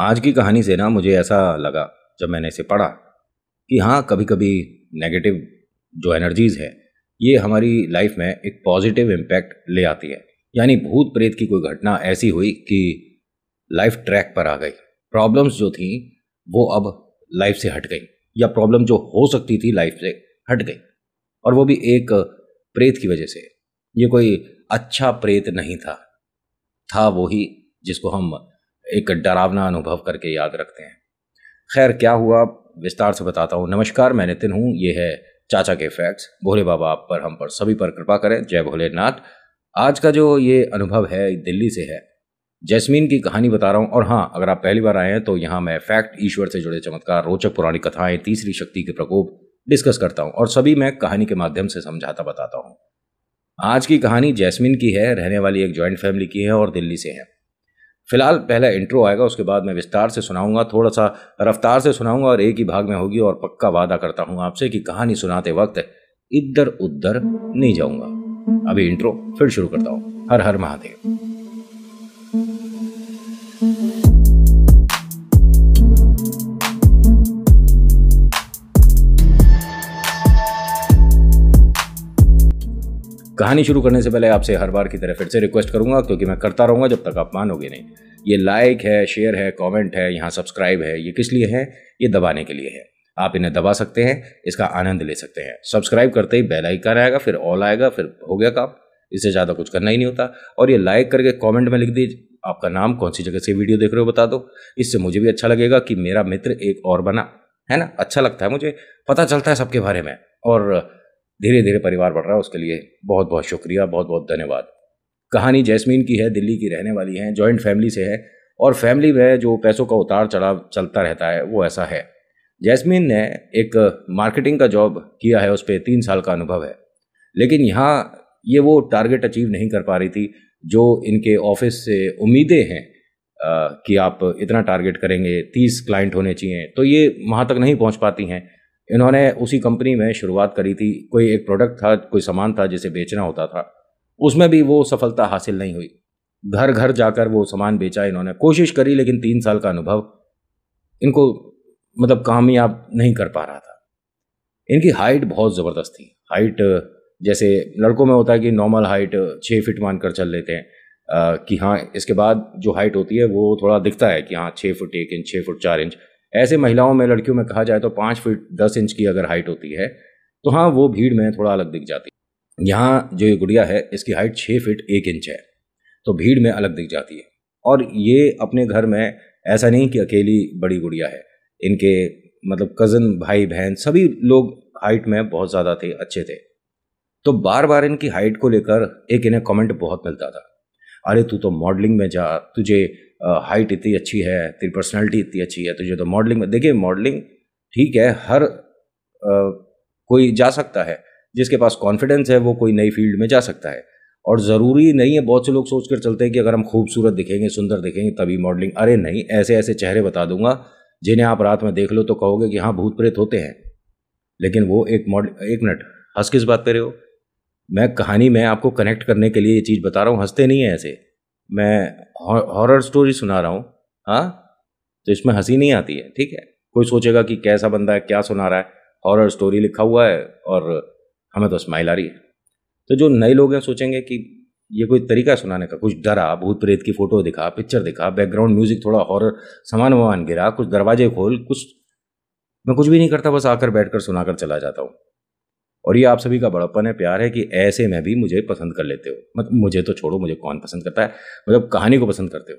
आज की कहानी से ना मुझे ऐसा लगा जब मैंने इसे पढ़ा कि हाँ कभी कभी नेगेटिव जो एनर्जीज़ है ये हमारी लाइफ में एक पॉजिटिव इम्पैक्ट ले आती है यानी भूत प्रेत की कोई घटना ऐसी हुई कि लाइफ ट्रैक पर आ गई प्रॉब्लम्स जो थी वो अब लाइफ से हट गई या प्रॉब्लम जो हो सकती थी लाइफ से हट गई और वो भी एक प्रेत की वजह से ये कोई अच्छा प्रेत नहीं था था वो ही जिसको हम एक डरावना अनुभव करके याद रखते हैं खैर क्या हुआ विस्तार से बताता हूँ नमस्कार मैं नितिन हूँ ये है चाचा के फैक्ट्स भोले बाबा आप पर हम पर सभी पर कृपा करें जय भोलेनाथ आज का जो ये अनुभव है दिल्ली से है जैस्मीन की कहानी बता रहा हूँ और हाँ अगर आप पहली बार आए हैं तो यहाँ मैं फैक्ट ईश्वर से जुड़े चमत्कार रोचक पुरानी कथाएं तीसरी शक्ति के प्रकोप डिस्कस करता हूँ और सभी मैं कहानी के माध्यम से समझाता बताता हूँ आज की कहानी जैस्मिन की है रहने वाली एक जॉइंट फैमिली की है और दिल्ली से है फिलहाल पहला इंट्रो आएगा उसके बाद मैं विस्तार से सुनाऊंगा थोड़ा सा रफ्तार से सुनाऊंगा और एक ही भाग में होगी और पक्का वादा करता हूँ आपसे कि कहानी सुनाते वक्त इधर उधर नहीं जाऊंगा अभी इंट्रो फिर शुरू करता हूँ हर हर महादेव कहानी शुरू करने से पहले आपसे हर बार की तरह फिर से रिक्वेस्ट करूंगा क्योंकि मैं करता रहूंगा जब तक आप मानोगे नहीं ये लाइक है शेयर है कमेंट है यहाँ सब्सक्राइब है ये किस लिए है ये दबाने के लिए है आप इन्हें दबा सकते हैं इसका आनंद ले सकते हैं सब्सक्राइब करते ही बेल आइकन आएगा फिर ऑल आएगा फिर हो गया काम इससे ज़्यादा कुछ करना ही नहीं होता और ये लाइक करके कमेंट में लिख दीजिए आपका नाम कौन सी जगह से वीडियो देख रहे हो बता दो इससे मुझे भी अच्छा लगेगा कि मेरा मित्र एक और बना है ना अच्छा लगता है मुझे पता चलता है सबके बारे में और धीरे धीरे परिवार बढ़ रहा है उसके लिए बहुत बहुत शुक्रिया बहुत बहुत धन्यवाद कहानी जैस्मीन की है दिल्ली की रहने वाली हैं जॉइंट फैमिली से है और फैमिली में जो पैसों का उतार चढ़ाव चलता रहता है वो ऐसा है जैस्मीन ने एक मार्केटिंग का जॉब किया है उस पर तीन साल का अनुभव है लेकिन यहाँ ये वो टारगेट अचीव नहीं कर पा रही थी जो इनके ऑफिस से उम्मीदें हैं कि आप इतना टारगेट करेंगे तीस क्लाइंट होने चाहिए तो ये वहाँ तक नहीं पहुँच पाती हैं इन्होंने उसी कंपनी में शुरुआत करी थी कोई एक प्रोडक्ट था कोई सामान था जिसे बेचना होता था उसमें भी वो सफलता हासिल नहीं हुई घर घर जाकर वो सामान बेचा इन्होंने कोशिश करी लेकिन तीन साल का अनुभव इनको मतलब कामयाब नहीं कर पा रहा था इनकी हाइट बहुत ज़बरदस्त थी हाइट जैसे लड़कों में होता है कि नॉर्मल हाइट छः फिट मानकर चल लेते हैं आ, कि हाँ इसके बाद जो हाइट होती है वो थोड़ा दिखता है कि हाँ छः फुट एक इंच छः फुट चार इंच ऐसे महिलाओं में लड़कियों में कहा जाए तो पाँच फीट दस इंच की अगर हाइट होती है तो हाँ वो भीड़ में थोड़ा अलग दिख जाती है यहाँ जो ये गुड़िया है इसकी हाइट छः फीट एक इंच है तो भीड़ में अलग दिख जाती है और ये अपने घर में ऐसा नहीं कि अकेली बड़ी गुड़िया है इनके मतलब कज़न भाई बहन सभी लोग हाइट में बहुत ज़्यादा थे अच्छे थे तो बार बार इनकी हाइट को लेकर एक इन्हें कमेंट बहुत मिलता था अरे तू तो मॉडलिंग में जा तुझे हाइट इतनी अच्छी है तेरी पर्सनैलिटी इतनी अच्छी है तुझे तो मॉडलिंग में देखिए मॉडलिंग ठीक है हर आ, कोई जा सकता है जिसके पास कॉन्फिडेंस है वो कोई नई फील्ड में जा सकता है और ज़रूरी नहीं है बहुत से लोग सोच कर चलते हैं कि अगर हम खूबसूरत दिखेंगे सुंदर दिखेंगे तभी मॉडलिंग अरे नहीं ऐसे ऐसे चेहरे बता दूंगा जिन्हें आप रात में देख लो तो कहोगे कि हाँ भूत प्रेत होते हैं लेकिन वो एक मॉडल एक मिनट हंस किस बात पर रहे हो मैं कहानी में आपको कनेक्ट करने के लिए ये चीज़ बता रहा हूँ हंसते नहीं हैं ऐसे मैं हॉरर स्टोरी सुना रहा हूँ हाँ तो इसमें हंसी नहीं आती है ठीक है कोई सोचेगा कि कैसा बंदा है क्या सुना रहा है हॉरर स्टोरी लिखा हुआ है और हमें तो स्माइल आ रही है तो जो नए लोग हैं सोचेंगे कि ये कोई तरीका सुनाने का कुछ डरा भूत प्रेत की फ़ोटो दिखा पिक्चर दिखा बैकग्राउंड म्यूज़िक थोड़ा हॉरर सामान वामान गिरा कुछ दरवाजे खोल कुछ मैं कुछ भी नहीं करता बस आकर बैठ कर सुना कर चला जाता हूँ और ये आप सभी का बड़प्पन है प्यार है कि ऐसे में भी मुझे पसंद कर लेते हो मतलब मुझे तो छोड़ो मुझे कौन पसंद करता है मतलब कहानी को पसंद करते हो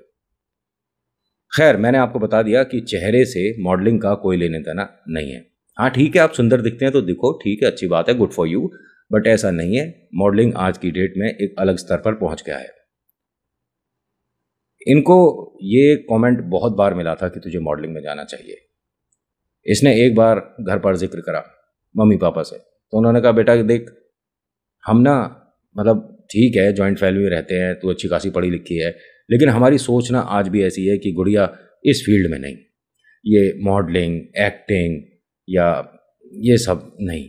खैर मैंने आपको बता दिया कि चेहरे से मॉडलिंग का कोई लेने देना नहीं है हाँ ठीक है आप सुंदर दिखते हैं तो दिखो ठीक है अच्छी बात है गुड फॉर यू बट ऐसा नहीं है मॉडलिंग आज की डेट में एक अलग स्तर पर पहुंच गया है इनको ये कमेंट बहुत बार मिला था कि तुझे मॉडलिंग में जाना चाहिए इसने एक बार घर पर जिक्र करा मम्मी पापा से तो उन्होंने कहा बेटा देख हम ना मतलब ठीक है जॉइंट फैमिली में रहते हैं तो अच्छी खासी पढ़ी लिखी है लेकिन हमारी सोच ना आज भी ऐसी है कि गुड़िया इस फील्ड में नहीं ये मॉडलिंग एक्टिंग या ये सब नहीं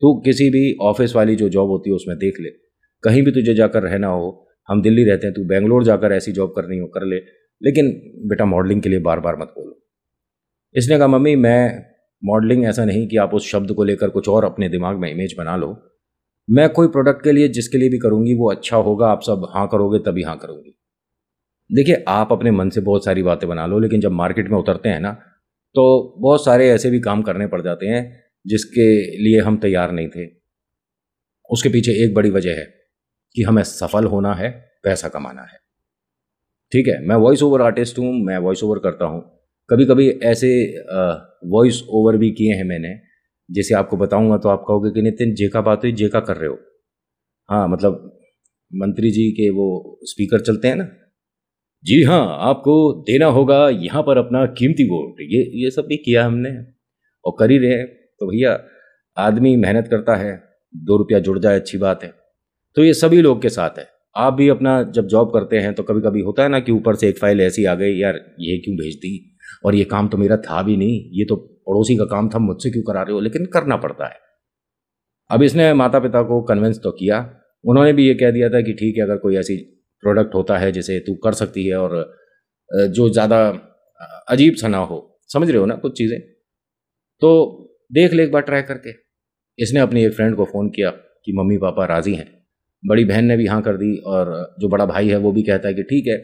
तू किसी भी ऑफिस वाली जो जॉब होती है उसमें देख ले कहीं भी तुझे जाकर रहना हो हम दिल्ली रहते हैं तू बेंगलोर जाकर ऐसी जॉब करनी हो कर ले लेकिन बेटा मॉडलिंग के लिए बार बार मत बोलो इसने कहा मम्मी मैं मॉडलिंग ऐसा नहीं कि आप उस शब्द को लेकर कुछ और अपने दिमाग में इमेज बना लो मैं कोई प्रोडक्ट के लिए जिसके लिए भी करूँगी वो अच्छा होगा आप सब हाँ करोगे तभी हाँ करूंगी देखिए आप अपने मन से बहुत सारी बातें बना लो लेकिन जब मार्केट में उतरते हैं ना तो बहुत सारे ऐसे भी काम करने पड़ जाते हैं जिसके लिए हम तैयार नहीं थे उसके पीछे एक बड़ी वजह है कि हमें सफल होना है पैसा कमाना है ठीक है मैं वॉइस ओवर आर्टिस्ट हूँ मैं वॉइस ओवर करता हूँ कभी कभी ऐसे वॉइस ओवर भी किए हैं मैंने जैसे आपको बताऊंगा तो आप कहोगे कि नितिन जे का बात हुई जे का कर रहे हो हाँ मतलब मंत्री जी के वो स्पीकर चलते हैं ना जी हाँ आपको देना होगा यहाँ पर अपना कीमती वोट ये ये सब भी किया हमने और कर ही रहे हैं तो भैया आदमी मेहनत करता है दो रुपया जुड़ जाए अच्छी बात है तो ये सभी लोग के साथ है आप भी अपना जब जॉब करते हैं तो कभी कभी होता है ना कि ऊपर से एक फाइल ऐसी आ गई यार ये क्यों भेज दी और ये काम तो मेरा था भी नहीं ये तो पड़ोसी का काम था मुझसे क्यों करा रहे हो लेकिन करना पड़ता है अब इसने माता पिता को कन्विंस तो किया उन्होंने भी ये कह दिया था कि ठीक है अगर कोई ऐसी प्रोडक्ट होता है जिसे तू कर सकती है और जो ज़्यादा अजीब सा ना हो समझ रहे हो ना कुछ चीज़ें तो देख ले एक बार ट्राई करके इसने अपनी एक फ्रेंड को फ़ोन किया कि मम्मी पापा राज़ी हैं बड़ी बहन ने भी हाँ कर दी और जो बड़ा भाई है वो भी कहता है कि ठीक है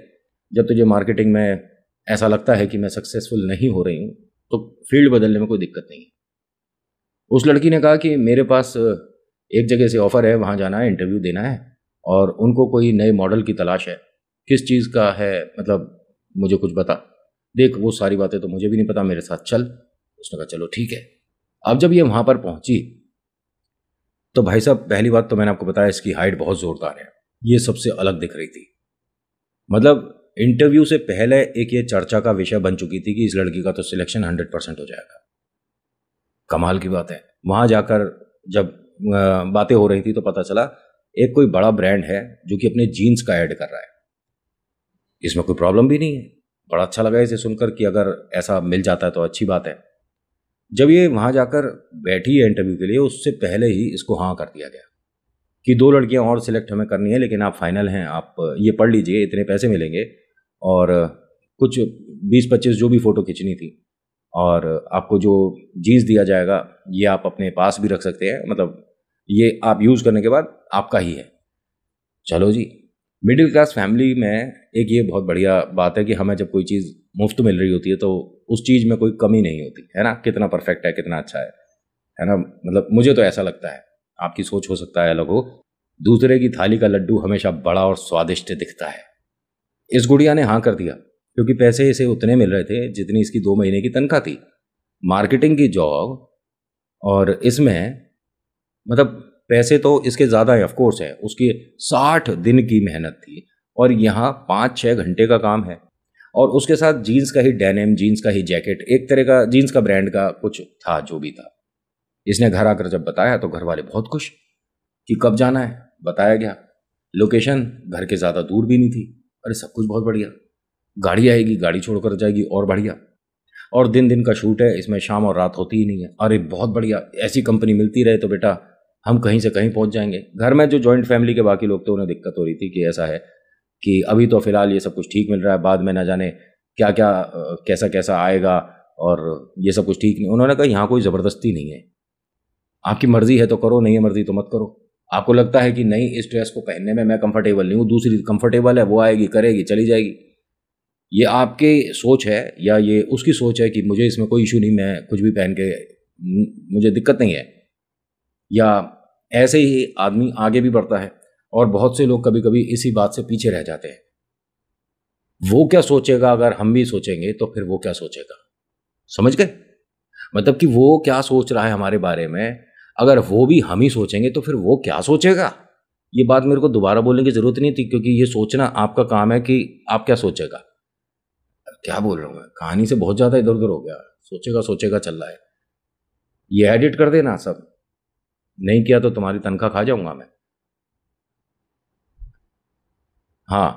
जब तुझे मार्केटिंग में ऐसा लगता है कि मैं सक्सेसफुल नहीं हो रही हूँ तो फील्ड बदलने में कोई दिक्कत नहीं उस लड़की ने कहा कि मेरे पास एक जगह से ऑफ़र है वहाँ जाना है इंटरव्यू देना है और उनको कोई नए मॉडल की तलाश है किस चीज़ का है मतलब मुझे कुछ बता देख वो सारी बातें तो मुझे भी नहीं पता मेरे साथ चल उसने कहा चलो ठीक है अब जब ये वहाँ पर पहुँची तो भाई साहब पहली बात तो मैंने आपको बताया इसकी हाइट बहुत ज़ोरदार है ये सबसे अलग दिख रही थी मतलब इंटरव्यू से पहले एक ये चर्चा का विषय बन चुकी थी कि इस लड़की का तो सिलेक्शन हंड्रेड परसेंट हो जाएगा कमाल की बात है वहां जाकर जब बातें हो रही थी तो पता चला एक कोई बड़ा ब्रांड है जो कि अपने जीन्स का ऐड कर रहा है इसमें कोई प्रॉब्लम भी नहीं है बड़ा अच्छा लगा इसे सुनकर कि अगर ऐसा मिल जाता है तो अच्छी बात है जब ये वहां जाकर बैठी है इंटरव्यू के लिए उससे पहले ही इसको हाँ कर दिया गया कि दो लड़कियां और सिलेक्ट हमें करनी है लेकिन आप फाइनल हैं आप ये पढ़ लीजिए इतने पैसे मिलेंगे और कुछ बीस पच्चीस जो भी फ़ोटो खींचनी थी और आपको जो जीन्स दिया जाएगा ये आप अपने पास भी रख सकते हैं मतलब ये आप यूज़ करने के बाद आपका ही है चलो जी मिडिल क्लास फैमिली में एक ये बहुत बढ़िया बात है कि हमें जब कोई चीज़ मुफ्त मिल रही होती है तो उस चीज़ में कोई कमी नहीं होती है ना कितना परफेक्ट है कितना अच्छा है है ना मतलब मुझे तो ऐसा लगता है आपकी सोच हो सकता है अलग हो दूसरे की थाली का लड्डू हमेशा बड़ा और स्वादिष्ट दिखता है इस गुड़िया ने हाँ कर दिया क्योंकि पैसे इसे उतने मिल रहे थे जितनी इसकी दो महीने की तनख्वाह थी मार्केटिंग की जॉब और इसमें मतलब पैसे तो इसके ज़्यादा है ऑफकोर्स है उसकी साठ दिन की मेहनत थी और यहाँ पाँच छः घंटे का काम है और उसके साथ जीन्स का ही डेनिम जीन्स का ही जैकेट एक तरह का जीन्स का ब्रांड का कुछ था जो भी था इसने घर आकर जब बताया तो घर वाले बहुत खुश कि कब जाना है बताया गया लोकेशन घर के ज़्यादा दूर भी नहीं थी अरे सब कुछ बहुत बढ़िया गाड़ी आएगी गाड़ी छोड़कर जाएगी और बढ़िया और दिन दिन का शूट है इसमें शाम और रात होती ही नहीं है अरे बहुत बढ़िया ऐसी कंपनी मिलती रहे तो बेटा हम कहीं से कहीं पहुंच जाएंगे घर में जो जॉइंट फैमिली के बाकी लोग थे उन्हें दिक्कत हो रही थी कि ऐसा है कि अभी तो फिलहाल ये सब कुछ ठीक मिल रहा है बाद में ना जाने क्या क्या कैसा कैसा आएगा और ये सब कुछ ठीक नहीं उन्होंने कहा यहाँ कोई ज़बरदस्ती नहीं है आपकी मर्ज़ी है तो करो नहीं है मर्ज़ी तो मत करो आपको लगता है कि नहीं इस ड्रेस को पहनने में मैं कंफर्टेबल नहीं हूँ दूसरी कंफर्टेबल है वो आएगी करेगी चली जाएगी ये आपके सोच है या ये उसकी सोच है कि मुझे इसमें कोई इशू नहीं मैं कुछ भी पहन के मुझे दिक्कत नहीं है या ऐसे ही आदमी आगे भी बढ़ता है और बहुत से लोग कभी कभी इसी बात से पीछे रह जाते हैं वो क्या सोचेगा अगर हम भी सोचेंगे तो फिर वो क्या सोचेगा समझ गए मतलब कि वो क्या सोच रहा है हमारे बारे में अगर वो भी हम ही सोचेंगे तो फिर वो क्या सोचेगा ये बात मेरे को दोबारा बोलने की ज़रूरत नहीं थी क्योंकि ये सोचना आपका काम है कि आप क्या सोचेगा क्या बोल रहा हूँ मैं कहानी से बहुत ज़्यादा इधर उधर हो गया सोचेगा सोचेगा चल रहा है ये एडिट कर देना सब नहीं किया तो तुम्हारी तनख्वाह खा जाऊंगा मैं हाँ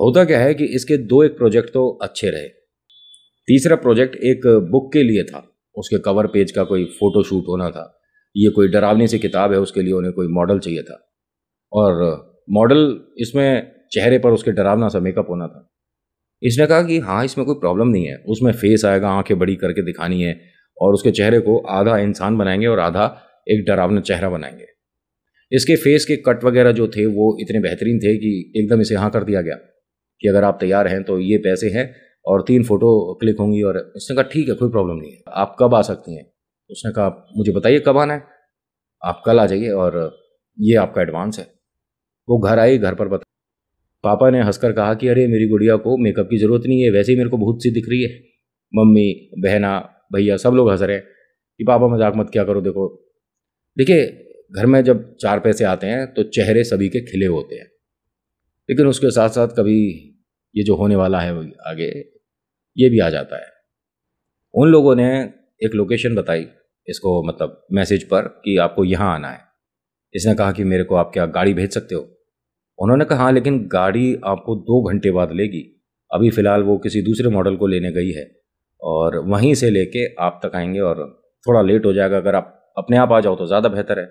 होता क्या है कि इसके दो एक प्रोजेक्ट तो अच्छे रहे तीसरा प्रोजेक्ट एक बुक के लिए था उसके कवर पेज का कोई फ़ोटो शूट होना था ये कोई डरावनी सी किताब है उसके लिए उन्हें कोई मॉडल चाहिए था और मॉडल इसमें चेहरे पर उसके डरावना सा मेकअप होना था इसने कहा कि हाँ इसमें कोई प्रॉब्लम नहीं है उसमें फेस आएगा आंखें बड़ी करके दिखानी है और उसके चेहरे को आधा इंसान बनाएंगे और आधा एक डरावना चेहरा बनाएंगे इसके फेस के कट वगैरह जो थे वो इतने बेहतरीन थे कि एकदम इसे हाँ कर दिया गया कि अगर आप तैयार हैं तो ये पैसे हैं और तीन फोटो क्लिक होंगी और उसने कहा ठीक है कोई प्रॉब्लम नहीं है आप कब आ सकती हैं उसने कहा मुझे बताइए कब आना है आप कल आ जाइए और ये आपका एडवांस है वो घर आई घर पर बता पापा ने हंसकर कहा कि अरे मेरी गुड़िया को मेकअप की ज़रूरत नहीं है वैसे ही मेरे को बहुत सी दिख रही है मम्मी बहना भैया सब लोग हंस रहे हैं कि पापा मजाक मत क्या करो देखो देखिए घर में जब चार पैसे आते हैं तो चेहरे सभी के खिले होते हैं लेकिन उसके साथ साथ कभी ये जो होने वाला है आगे ये भी आ जाता है उन लोगों ने एक लोकेशन बताई इसको मतलब मैसेज पर कि आपको यहाँ आना है इसने कहा कि मेरे को आप क्या गाड़ी भेज सकते हो उन्होंने कहा हाँ लेकिन गाड़ी आपको दो घंटे बाद लेगी अभी फ़िलहाल वो किसी दूसरे मॉडल को लेने गई है और वहीं से लेके आप तक आएंगे और थोड़ा लेट हो जाएगा अगर आप अपने आप आ जाओ तो ज़्यादा बेहतर है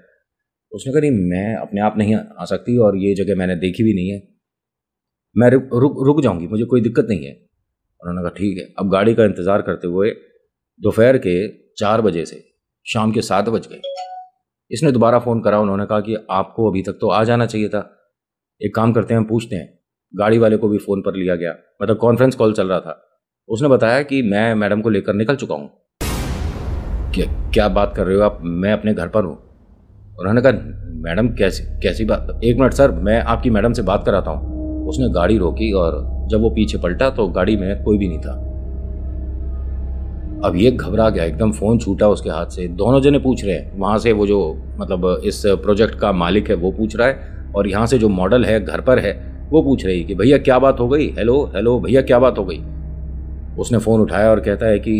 उसने कहा नहीं मैं अपने आप नहीं आ सकती और ये जगह मैंने देखी भी नहीं है मैं रुक रुक रुक जाऊँगी मुझे कोई दिक्कत नहीं है उन्होंने कहा ठीक है अब गाड़ी का इंतज़ार करते हुए दोपहर के चार बजे से शाम के सात बज गए इसने दोबारा फ़ोन करा उन्होंने कहा कि आपको अभी तक तो आ जाना चाहिए था एक काम करते हैं पूछते हैं गाड़ी वाले को भी फ़ोन पर लिया गया मतलब कॉन्फ्रेंस कॉल चल रहा था उसने बताया कि मैं मैडम को लेकर निकल चुका हूँ क्या क्या बात कर रहे हो आप मैं अपने घर पर हूँ उन्होंने कहा मैडम कैसी कैसी बात एक मिनट सर मैं आपकी मैडम से बात कराता हूँ उसने गाड़ी रोकी और जब वो पीछे पलटा तो गाड़ी में कोई भी नहीं था अब ये घबरा गया एकदम फ़ोन छूटा उसके हाथ से दोनों जने पूछ रहे हैं वहाँ से वो जो मतलब इस प्रोजेक्ट का मालिक है वो पूछ रहा है और यहाँ से जो मॉडल है घर पर है वो पूछ रही कि भैया क्या बात हो गई हेलो हेलो भैया क्या बात हो गई उसने फ़ोन उठाया और कहता है कि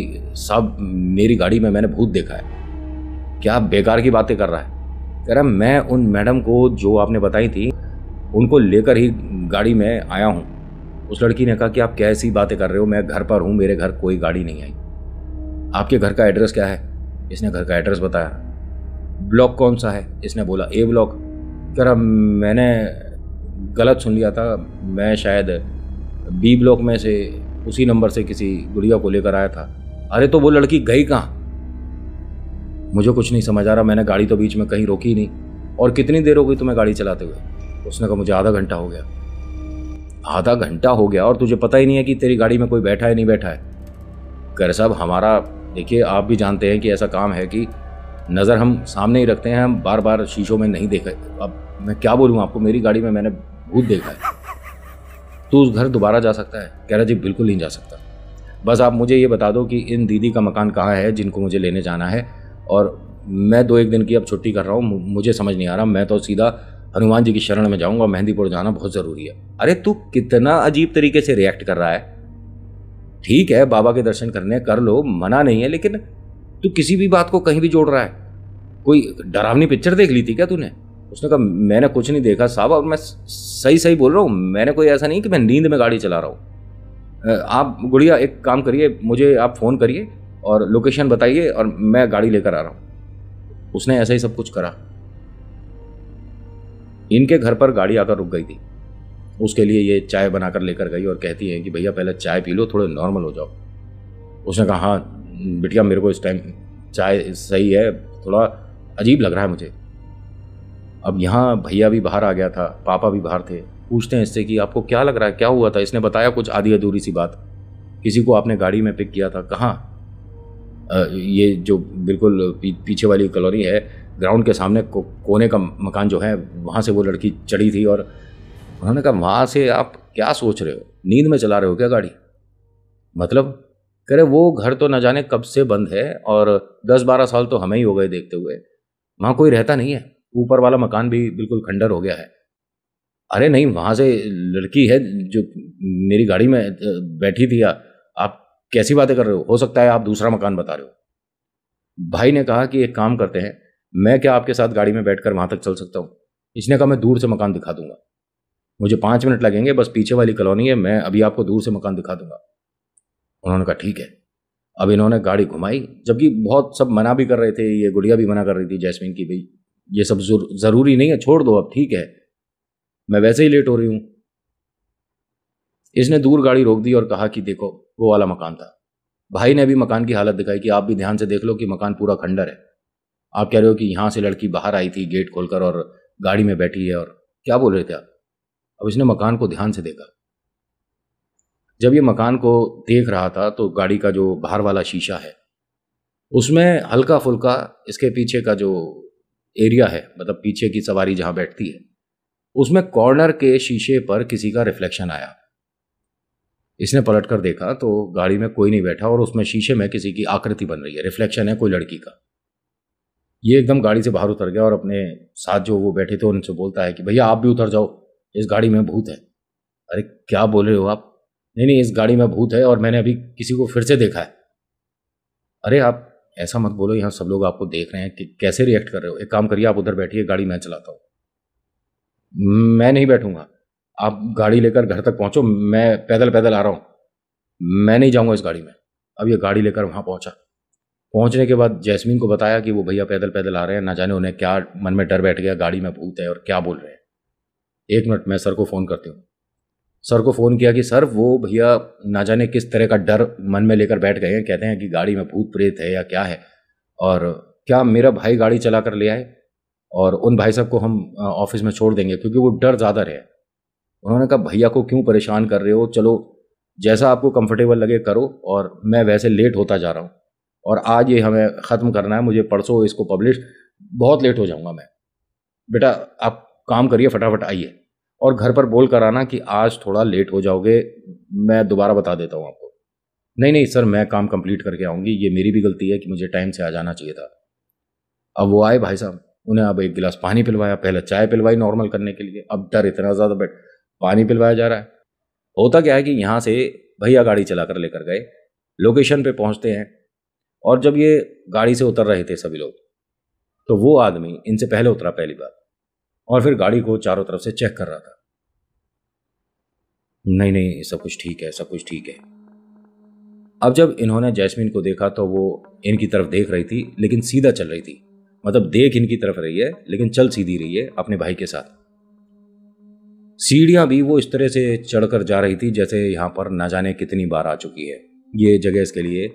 साहब मेरी गाड़ी में मैंने भूत देखा है क्या बेकार की बातें कर रहा है कह रहा मैं उन मैडम को जो आपने बताई थी उनको लेकर ही गाड़ी में आया हूँ उस लड़की ने कहा कि आप कैसी बातें कर रहे हो मैं घर पर हूँ मेरे घर कोई गाड़ी नहीं आई आपके घर का एड्रेस क्या है इसने घर का एड्रेस बताया ब्लॉक कौन सा है इसने बोला ए ब्लॉक कह रहा मैंने गलत सुन लिया था मैं शायद बी ब्लॉक में से उसी नंबर से किसी गुड़िया को लेकर आया था अरे तो वो लड़की गई कहाँ मुझे कुछ नहीं समझ आ रहा मैंने गाड़ी तो बीच में कहीं रोकी नहीं और कितनी देर हो गई तुम्हें गाड़ी चलाते हुए उसने कहा मुझे आधा घंटा हो गया आधा घंटा हो गया और तुझे पता ही नहीं है कि तेरी गाड़ी में कोई बैठा है नहीं बैठा है कर साहब हमारा देखिए आप भी जानते हैं कि ऐसा काम है कि नज़र हम सामने ही रखते हैं हम बार बार शीशों में नहीं देखा अब मैं क्या बोलूँ आपको मेरी गाड़ी में मैंने भूत देखा है तो उस घर दोबारा जा सकता है कह रहा जी बिल्कुल नहीं जा सकता बस आप मुझे ये बता दो कि इन दीदी का मकान कहाँ है जिनको मुझे लेने जाना है और मैं दो एक दिन की अब छुट्टी कर रहा हूँ मुझे समझ नहीं आ रहा मैं तो सीधा हनुमान जी की शरण में जाऊंगा मेहंदीपुर जाना बहुत जरूरी है अरे तू कितना अजीब तरीके से रिएक्ट कर रहा है ठीक है बाबा के दर्शन करने कर लो मना नहीं है लेकिन तू किसी भी बात को कहीं भी जोड़ रहा है कोई डरावनी पिक्चर देख ली थी क्या तूने उसने कहा मैंने कुछ नहीं देखा साहब और मैं सही सही बोल रहा हूँ मैंने कोई ऐसा नहीं कि मैं नींद में गाड़ी चला रहा हूँ आप गुड़िया एक काम करिए मुझे आप फ़ोन करिए और लोकेशन बताइए और मैं गाड़ी लेकर आ रहा हूँ उसने ऐसा ही सब कुछ करा इनके घर पर गाड़ी आकर रुक गई थी उसके लिए ये चाय बनाकर लेकर गई और कहती है कि भैया पहले चाय पी लो थोड़े नॉर्मल हो जाओ उसने कहा हाँ बिटिया मेरे को इस टाइम चाय सही है थोड़ा अजीब लग रहा है मुझे अब यहाँ भैया भी बाहर आ गया था पापा भी बाहर थे पूछते हैं इससे कि आपको क्या लग रहा है क्या हुआ था इसने बताया कुछ आधी अधूरी सी बात किसी को आपने गाड़ी में पिक किया था कहाँ ये जो बिल्कुल पीछे वाली कॉलोनी है ग्राउंड के सामने को, कोने का मकान जो है वहाँ से वो लड़की चढ़ी थी और उन्होंने कहा वहाँ से आप क्या सोच रहे हो नींद में चला रहे हो क्या गाड़ी मतलब कह रहे वो घर तो ना जाने कब से बंद है और दस बारह साल तो हमें ही हो गए देखते हुए वहाँ कोई रहता नहीं है ऊपर वाला मकान भी बिल्कुल खंडर हो गया है अरे नहीं वहाँ से लड़की है जो मेरी गाड़ी में बैठी थी या आप कैसी बातें कर रहे हो हो सकता है आप दूसरा मकान बता रहे हो भाई ने कहा कि एक काम करते हैं मैं क्या आपके साथ गाड़ी में बैठकर वहां तक चल सकता हूँ इसने कहा मैं दूर से मकान दिखा दूंगा मुझे पांच मिनट लगेंगे बस पीछे वाली कॉलोनी है मैं अभी आपको दूर से मकान दिखा दूंगा उन्होंने कहा ठीक है अब इन्होंने गाड़ी घुमाई जबकि बहुत सब मना भी कर रहे थे ये गुड़िया भी मना कर रही थी जैस्मिन की भाई ये सब ज़रूरी नहीं है छोड़ दो अब ठीक है मैं वैसे ही लेट हो रही हूं इसने दूर गाड़ी रोक दी और कहा कि देखो वो वाला मकान था भाई ने भी मकान की हालत दिखाई कि आप भी ध्यान से देख लो कि मकान पूरा खंडर है आप कह रहे हो कि यहां से लड़की बाहर आई थी गेट खोलकर और गाड़ी में बैठी है और क्या बोल रहे थे आप अब इसने मकान को ध्यान से देखा जब ये मकान को देख रहा था तो गाड़ी का जो बाहर वाला शीशा है उसमें हल्का फुल्का इसके पीछे का जो एरिया है मतलब पीछे की सवारी जहां बैठती है उसमें कॉर्नर के शीशे पर किसी का रिफ्लेक्शन आया इसने पलट कर देखा तो गाड़ी में कोई नहीं बैठा और उसमें शीशे में किसी की आकृति बन रही है रिफ्लेक्शन है कोई लड़की का ये एकदम गाड़ी से बाहर उतर गया और अपने साथ जो वो बैठे थे उनसे बोलता है कि भैया आप भी उतर जाओ इस गाड़ी में भूत है अरे क्या बोल रहे हो आप नहीं नहीं इस गाड़ी में भूत है और मैंने अभी किसी को फिर से देखा है अरे आप ऐसा मत बोलो यहाँ सब लोग आपको देख रहे हैं कि कैसे रिएक्ट कर रहे हो एक काम करिए आप उधर बैठिए गाड़ी मैं चलाता हूँ मैं नहीं बैठूंगा आप गाड़ी लेकर घर तक पहुँचो मैं पैदल पैदल आ रहा हूँ मैं नहीं जाऊँगा इस गाड़ी में अब ये गाड़ी लेकर वहाँ पहुँचा पहुंचने के बाद जैस्मिन को बताया कि वो भैया पैदल पैदल आ रहे हैं ना जाने उन्हें क्या मन में डर बैठ गया गाड़ी में भूत है और क्या बोल रहे हैं एक मिनट मैं सर को फ़ोन करती हूँ सर को फ़ोन किया कि सर वो भैया ना जाने किस तरह का डर मन में लेकर बैठ गए हैं कहते हैं कि गाड़ी में भूत प्रेत है या क्या है और क्या मेरा भाई गाड़ी चला कर ले आए और उन भाई साहब को हम ऑफिस में छोड़ देंगे क्योंकि वो डर ज़्यादा रहे उन्होंने कहा भैया को क्यों परेशान कर रहे हो चलो जैसा आपको कंफर्टेबल लगे करो और मैं वैसे लेट होता जा रहा हूँ और आज ये हमें ख़त्म करना है मुझे परसों इसको पब्लिश बहुत लेट हो जाऊँगा मैं बेटा आप काम करिए फटाफट आइए और घर पर बोल कर आना कि आज थोड़ा लेट हो जाओगे मैं दोबारा बता देता हूँ आपको नहीं नहीं सर मैं काम कंप्लीट करके आऊँगी ये मेरी भी गलती है कि मुझे टाइम से आ जाना चाहिए था अब वो आए भाई साहब उन्हें अब एक गिलास पानी पिलवाया पहले चाय पिलवाई नॉर्मल करने के लिए अब डर इतना ज़्यादा बैठ पानी पिलवाया जा रहा है होता क्या है कि यहाँ से भैया गाड़ी चला कर लेकर गए लोकेशन पे पहुँचते हैं और जब ये गाड़ी से उतर रहे थे सभी लोग तो वो आदमी इनसे पहले उतरा पहली बार और फिर गाड़ी को चारों तरफ से चेक कर रहा था नहीं नहीं सब कुछ ठीक है सब कुछ ठीक है अब जब इन्होंने जैस्मिन को देखा तो वो इनकी तरफ देख रही थी लेकिन सीधा चल रही थी मतलब देख इनकी तरफ रही है लेकिन चल सीधी रही है अपने भाई के साथ सीढ़ियां भी वो इस तरह से चढ़कर जा रही थी जैसे यहां पर ना जाने कितनी बार आ चुकी है ये जगह इसके लिए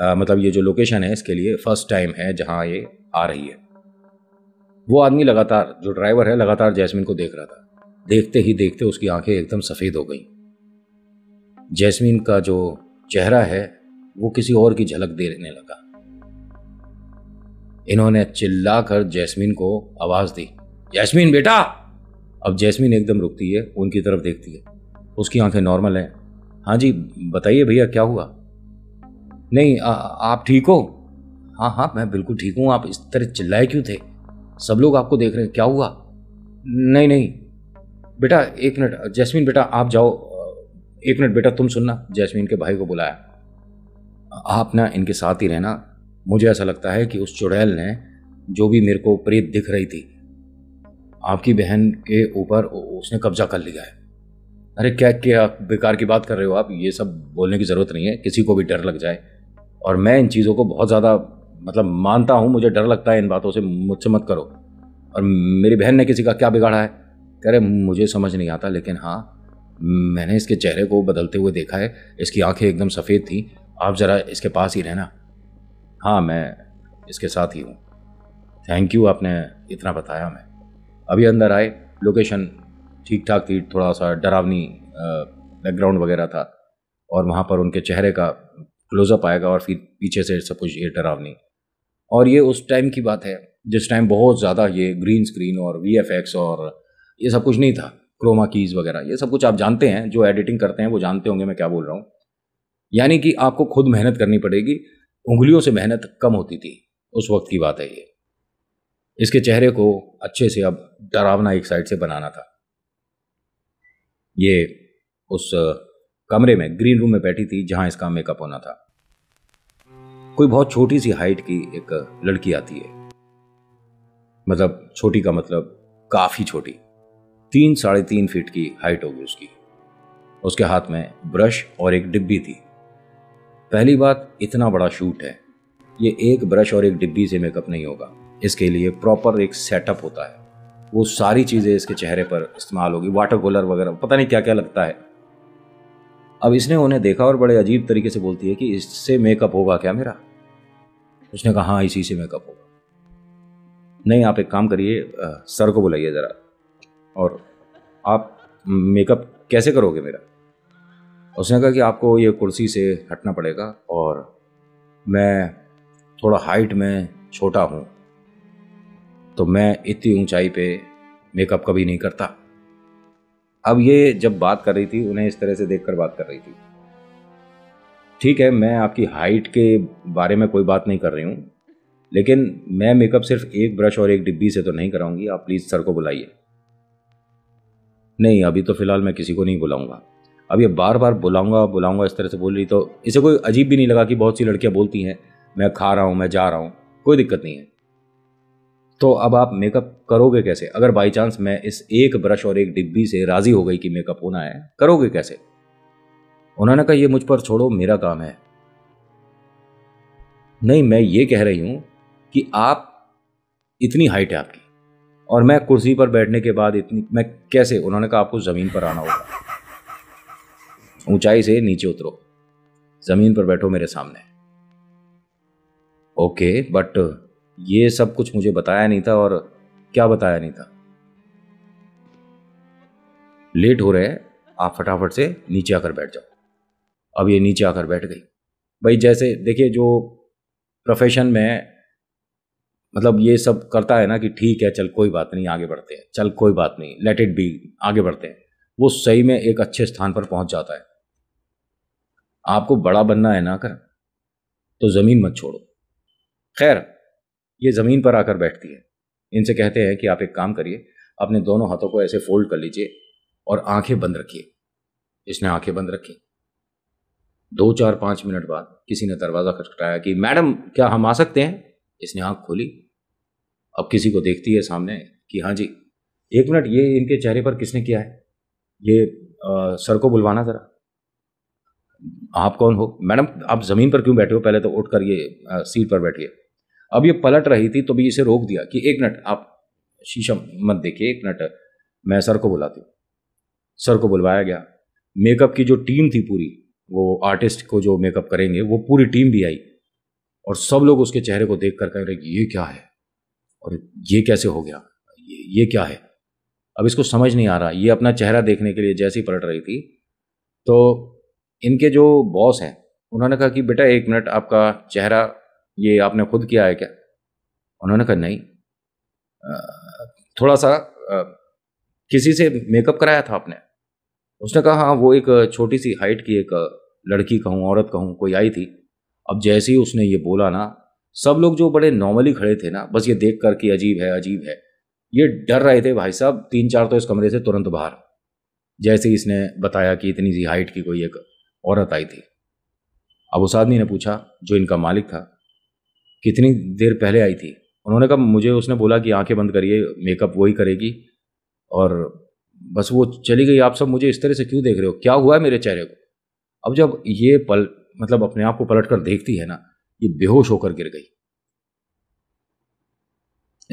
आ, मतलब ये जो लोकेशन है इसके लिए फर्स्ट टाइम है जहाँ ये आ रही है वो आदमी लगातार जो ड्राइवर है लगातार जैस्मिन को देख रहा था देखते ही देखते उसकी आंखें एकदम सफ़ेद हो गई जैस्मिन का जो चेहरा है वो किसी और की झलक देने लगा इन्होंने चिल्लाकर जैस्मिन को आवाज़ दी जैस्मिन बेटा अब जैस्मिन एकदम रुकती है उनकी तरफ देखती है उसकी आंखें नॉर्मल हैं हाँ जी बताइए भैया क्या हुआ नहीं आ, आप ठीक हो हाँ हाँ मैं बिल्कुल ठीक हूँ आप इस तरह चिल्लाए क्यों थे सब लोग आपको देख रहे हैं क्या हुआ नहीं नहीं बेटा एक मिनट जैस्मिन बेटा आप जाओ एक मिनट बेटा तुम सुनना जैस्मिन के भाई को बुलाया आप ना इनके साथ ही रहना मुझे ऐसा लगता है कि उस चुड़ैल ने जो भी मेरे को प्रेत दिख रही थी आपकी बहन के ऊपर उसने कब्जा कर लिया है अरे क्या क्या बेकार की बात कर रहे हो आप ये सब बोलने की ज़रूरत नहीं है किसी को भी डर लग जाए और मैं इन चीज़ों को बहुत ज़्यादा मतलब मानता हूँ मुझे डर लगता है इन बातों से मुझसे मत करो और मेरी बहन ने किसी का क्या बिगाड़ा है कह रहे मुझे समझ नहीं आता लेकिन हाँ मैंने इसके चेहरे को बदलते हुए देखा है इसकी आंखें एकदम सफ़ेद थी आप ज़रा इसके पास ही रहना हाँ मैं इसके साथ ही हूँ थैंक यू आपने इतना बताया मैं अभी अंदर आए लोकेशन ठीक ठाक थी थोड़ा सा डरावनी बैकग्राउंड वगैरह था और वहाँ पर उनके चेहरे का क्लोजअप आएगा और फिर पीछे से सब कुछ ये डरावनी और ये उस टाइम की बात है जिस टाइम बहुत ज़्यादा ये ग्रीन स्क्रीन और वी एफ एक्स और ये सब कुछ नहीं था क्रोमा कीज़ वगैरह ये सब कुछ आप जानते हैं जो एडिटिंग करते हैं वो जानते होंगे मैं क्या बोल रहा हूँ यानी कि आपको खुद मेहनत करनी पड़ेगी उंगलियों से मेहनत कम होती थी उस वक्त की बात है ये इसके चेहरे को अच्छे से अब डरावना एक साइड से बनाना था ये उस कमरे में ग्रीन रूम में बैठी थी जहां इसका मेकअप होना था कोई बहुत छोटी सी हाइट की एक लड़की आती है मतलब छोटी का मतलब काफी छोटी तीन साढ़े तीन फीट की हाइट होगी उसकी उसके हाथ में ब्रश और एक डिब्बी थी पहली बात इतना बड़ा शूट है ये एक ब्रश और एक डिब्बी से मेकअप नहीं होगा इसके लिए प्रॉपर एक सेटअप होता है वो सारी चीज़ें इसके चेहरे पर इस्तेमाल होगी वाटर कूलर वगैरह पता नहीं क्या क्या लगता है अब इसने उन्हें देखा और बड़े अजीब तरीके से बोलती है कि इससे मेकअप होगा क्या मेरा उसने कहा हाँ इसी से मेकअप होगा नहीं आप एक काम करिए सर को बुलाइए ज़रा और आप मेकअप कैसे करोगे मेरा उसने कहा कि आपको ये कुर्सी से हटना पड़ेगा और मैं थोड़ा हाइट में छोटा हूँ तो मैं इतनी ऊंचाई पे मेकअप कभी नहीं करता अब ये जब बात कर रही थी उन्हें इस तरह से देख कर बात कर रही थी ठीक है मैं आपकी हाइट के बारे में कोई बात नहीं कर रही हूँ लेकिन मैं मेकअप सिर्फ एक ब्रश और एक डिब्बी से तो नहीं कराऊंगी आप प्लीज़ सर को बुलाइए नहीं अभी तो फ़िलहाल मैं किसी को नहीं बुलाऊंगा अब ये बार बार बुलाऊंगा बुलाऊंगा इस तरह से बोल रही तो इसे कोई अजीब भी नहीं लगा कि बहुत सी लड़कियां बोलती हैं मैं खा रहा हूं मैं जा रहा हूं कोई दिक्कत नहीं है तो अब आप मेकअप करोगे कैसे अगर बाई चांस मैं इस एक ब्रश और एक डिब्बी से राजी हो गई कि मेकअप होना है करोगे कैसे उन्होंने कहा यह मुझ पर छोड़ो मेरा काम है नहीं मैं ये कह रही हूं कि आप इतनी हाइट है आपकी और मैं कुर्सी पर बैठने के बाद इतनी मैं कैसे उन्होंने कहा आपको ज़मीन पर आना होगा ऊंचाई से नीचे उतरो ज़मीन पर बैठो मेरे सामने ओके बट ये सब कुछ मुझे बताया नहीं था और क्या बताया नहीं था लेट हो रहे हैं आप फटाफट से नीचे आकर बैठ जाओ अब ये नीचे आकर बैठ गई भाई जैसे देखिए जो प्रोफेशन में मतलब ये सब करता है ना कि ठीक है चल कोई बात नहीं आगे बढ़ते हैं चल कोई बात नहीं लेट इट बी आगे बढ़ते हैं वो सही में एक अच्छे स्थान पर पहुंच जाता है आपको बड़ा बनना है ना कर तो ज़मीन मत छोड़ो खैर ये ज़मीन पर आकर बैठती है इनसे कहते हैं कि आप एक काम करिए अपने दोनों हाथों को ऐसे फोल्ड कर लीजिए और आंखें बंद रखिए इसने आंखें बंद रखी दो चार पांच मिनट बाद किसी ने दरवाज़ा खटखटाया कि मैडम क्या हम आ सकते हैं इसने आंख खोली अब किसी को देखती है सामने कि हाँ जी एक मिनट ये इनके चेहरे पर किसने किया है ये आ, सर को बुलवाना ज़रा आप कौन हो मैडम आप ज़मीन पर क्यों बैठे हो पहले तो उठ कर ये आ, सीट पर बैठिए अब ये पलट रही थी तो भी इसे रोक दिया कि एक मिनट आप शीशा मत देखिए एक मिनट मैं सर को बुलाती हूँ सर को बुलवाया गया मेकअप की जो टीम थी पूरी वो आर्टिस्ट को जो मेकअप करेंगे वो पूरी टीम भी आई और सब लोग उसके चेहरे को देख कर कह रहे ये क्या है और ये कैसे हो गया ये ये क्या है अब इसको समझ नहीं आ रहा ये अपना चेहरा देखने के लिए जैसे ही पलट रही थी तो इनके जो बॉस हैं उन्होंने कहा कि बेटा एक मिनट आपका चेहरा ये आपने खुद किया है क्या उन्होंने कहा नहीं थोड़ा सा किसी से मेकअप कराया था आपने उसने कहा हाँ वो एक छोटी सी हाइट की एक लड़की कहूँ औरत कहूँ कोई आई थी अब जैसे ही उसने ये बोला ना सब लोग जो बड़े नॉर्मली खड़े थे ना बस ये देख कर कि अजीब है अजीब है ये डर रहे थे भाई साहब तीन चार तो इस कमरे से तुरंत बाहर जैसे ही इसने बताया कि इतनी सी हाइट की कोई एक औरत आई थी अब उस आदमी ने पूछा जो इनका मालिक था कितनी देर पहले आई थी उन्होंने कहा मुझे उसने बोला कि आंखें बंद करिए मेकअप वही करेगी और बस वो चली गई आप सब मुझे इस तरह से क्यों देख रहे हो क्या हुआ है मेरे चेहरे को अब जब ये पल मतलब अपने आप को पलट कर देखती है ना ये बेहोश होकर गिर गई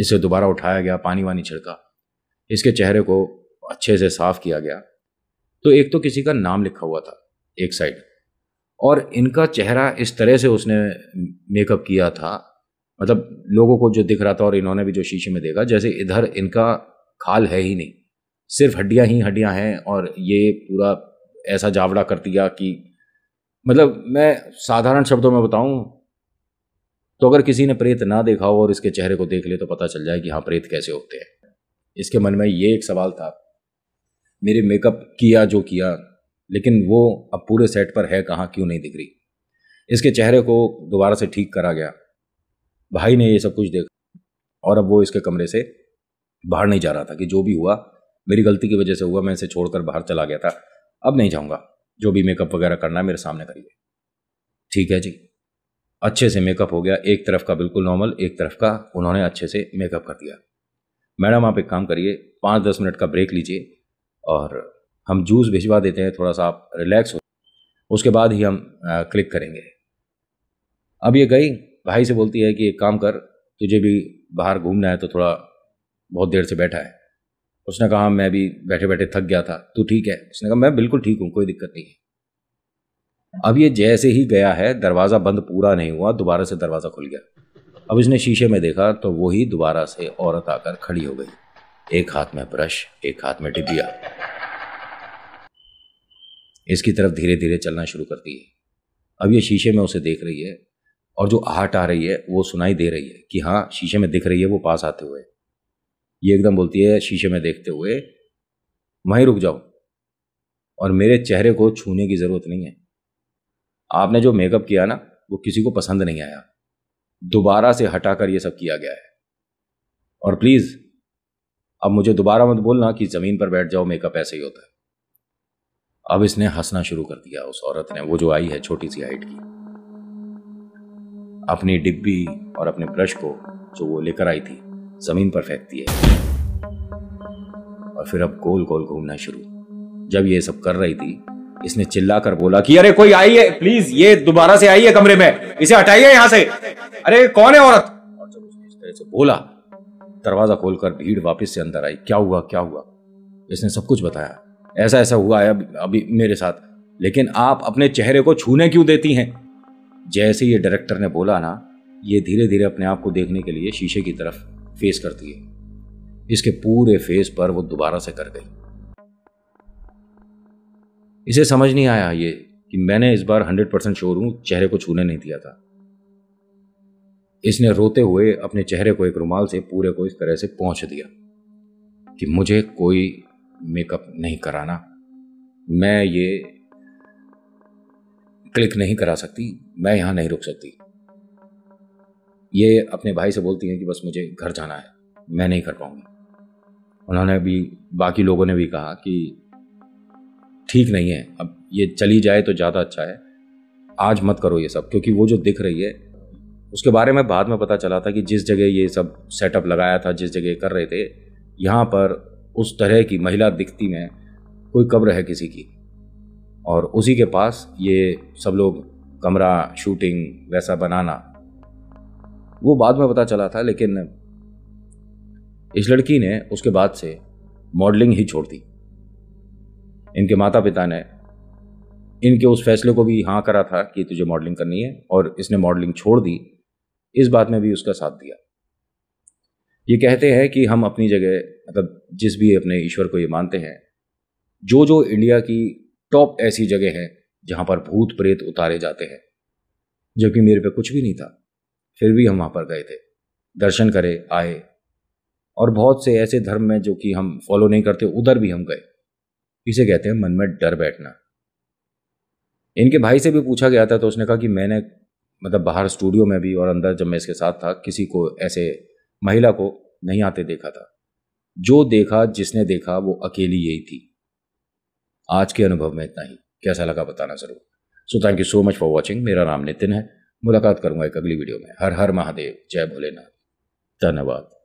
इसे दोबारा उठाया गया पानी वानी छिड़का इसके चेहरे को अच्छे से साफ किया गया तो एक तो किसी का नाम लिखा हुआ था एक साइड और इनका चेहरा इस तरह से उसने मेकअप किया था मतलब लोगों को जो दिख रहा था और इन्होंने भी जो शीशे में देखा जैसे इधर इनका खाल है ही नहीं सिर्फ हड्डियां ही हड्डियां हैं और ये पूरा ऐसा जावड़ा कर दिया कि मतलब मैं साधारण शब्दों में बताऊं तो अगर किसी ने प्रेत ना देखा हो और इसके चेहरे को देख ले तो पता चल जाए कि हाँ प्रेत कैसे होते हैं इसके मन में ये एक सवाल था मेरे मेकअप किया जो किया लेकिन वो अब पूरे सेट पर है कहाँ क्यों नहीं दिख रही इसके चेहरे को दोबारा से ठीक करा गया भाई ने ये सब कुछ देखा और अब वो इसके कमरे से बाहर नहीं जा रहा था कि जो भी हुआ मेरी गलती की वजह से हुआ मैं इसे छोड़कर बाहर चला गया था अब नहीं जाऊँगा जो भी मेकअप वगैरह करना है मेरे सामने करिए ठीक है जी अच्छे से मेकअप हो गया एक तरफ का बिल्कुल नॉर्मल एक तरफ का उन्होंने अच्छे से मेकअप कर दिया मैडम आप एक काम करिए पाँच दस मिनट का ब्रेक लीजिए और हम जूस भिजवा देते हैं थोड़ा सा आप रिलैक्स हो उसके बाद ही हम क्लिक करेंगे अब ये गई भाई से बोलती है कि एक काम कर तुझे भी बाहर घूमना है तो थोड़ा बहुत देर से बैठा है उसने कहा हाँ, मैं भी बैठे बैठे थक गया था तू ठीक है उसने कहा मैं बिल्कुल ठीक हूँ कोई दिक्कत नहीं है अब ये जैसे ही गया है दरवाज़ा बंद पूरा नहीं हुआ दोबारा से दरवाज़ा खुल गया अब इसने शीशे में देखा तो वही दोबारा से औरत आकर खड़ी हो गई एक हाथ में ब्रश एक हाथ में डिबिया इसकी तरफ धीरे धीरे चलना शुरू करती है अब ये शीशे में उसे देख रही है और जो आहट आ रही है वो सुनाई दे रही है कि हाँ शीशे में दिख रही है वो पास आते हुए ये एकदम बोलती है शीशे में देखते हुए वहीं रुक जाओ और मेरे चेहरे को छूने की ज़रूरत नहीं है आपने जो मेकअप किया ना वो किसी को पसंद नहीं आया दोबारा से हटाकर ये सब किया गया है और प्लीज़ अब मुझे दोबारा मत बोलना कि ज़मीन पर बैठ जाओ मेकअप ऐसे ही होता है अब इसने हंसना शुरू कर दिया उस औरत ने वो जो आई है छोटी सी हाइट की अपनी डिब्बी और अपने ब्रश को जो वो लेकर आई थी जमीन पर फेंकती है और फिर अब गोल गोल घूमना शुरू जब ये सब कर रही थी इसने चिल्ला कर बोला कि अरे कोई आई है प्लीज ये दोबारा से आई है कमरे में इसे हटाइए यहां से अरे कौन है औरत और जब उसने इस तरह से बोला दरवाजा खोलकर भीड़ वापस से अंदर आई क्या हुआ क्या हुआ इसने सब कुछ बताया ऐसा ऐसा हुआ है अभी मेरे साथ लेकिन आप अपने चेहरे को छूने क्यों देती हैं जैसे ये डायरेक्टर ने बोला ना ये धीरे धीरे अपने आप को देखने के लिए शीशे की तरफ फेस करती है इसके पूरे फेस पर वो दोबारा से कर गई इसे समझ नहीं आया ये कि मैंने इस बार हंड्रेड परसेंट शोर हूं चेहरे को छूने नहीं दिया था इसने रोते हुए अपने चेहरे को एक रुमाल से पूरे को इस तरह से पहुंच दिया कि मुझे कोई मेकअप नहीं कराना मैं ये क्लिक नहीं करा सकती मैं यहां नहीं रुक सकती ये अपने भाई से बोलती हैं कि बस मुझे घर जाना है मैं नहीं कर पाऊंगी उन्होंने भी बाकी लोगों ने भी कहा कि ठीक नहीं है अब ये चली जाए तो ज़्यादा अच्छा है आज मत करो ये सब क्योंकि वो जो दिख रही है उसके बारे में बाद में पता चला था कि जिस जगह ये सब सेटअप लगाया था जिस जगह कर रहे थे यहाँ पर उस तरह की महिला दिखती में कोई कब्र है किसी की और उसी के पास ये सब लोग कमरा शूटिंग वैसा बनाना वो बाद में पता चला था लेकिन इस लड़की ने उसके बाद से मॉडलिंग ही छोड़ दी इनके माता पिता ने इनके उस फैसले को भी हाँ करा था कि तुझे मॉडलिंग करनी है और इसने मॉडलिंग छोड़ दी इस बात में भी उसका साथ दिया ये कहते हैं कि हम अपनी जगह मतलब जिस भी अपने ईश्वर को ये मानते हैं जो जो इंडिया की टॉप ऐसी जगह है जहाँ पर भूत प्रेत उतारे जाते हैं जबकि मेरे पे कुछ भी नहीं था फिर भी हम वहाँ पर गए थे दर्शन करे आए और बहुत से ऐसे धर्म में जो कि हम फॉलो नहीं करते उधर भी हम गए इसे कहते हैं मन में डर बैठना इनके भाई से भी पूछा गया था तो उसने कहा कि मैंने मतलब बाहर स्टूडियो में भी और अंदर जब मैं इसके साथ था किसी को ऐसे महिला को नहीं आते देखा था जो देखा जिसने देखा वो अकेली यही थी आज के अनुभव में इतना ही कैसा लगा बताना जरूर so thank you so much for watching मेरा नाम नितिन है मुलाकात करूंगा एक अगली वीडियो में हर हर महादेव जय भोलेनाथ धन्यवाद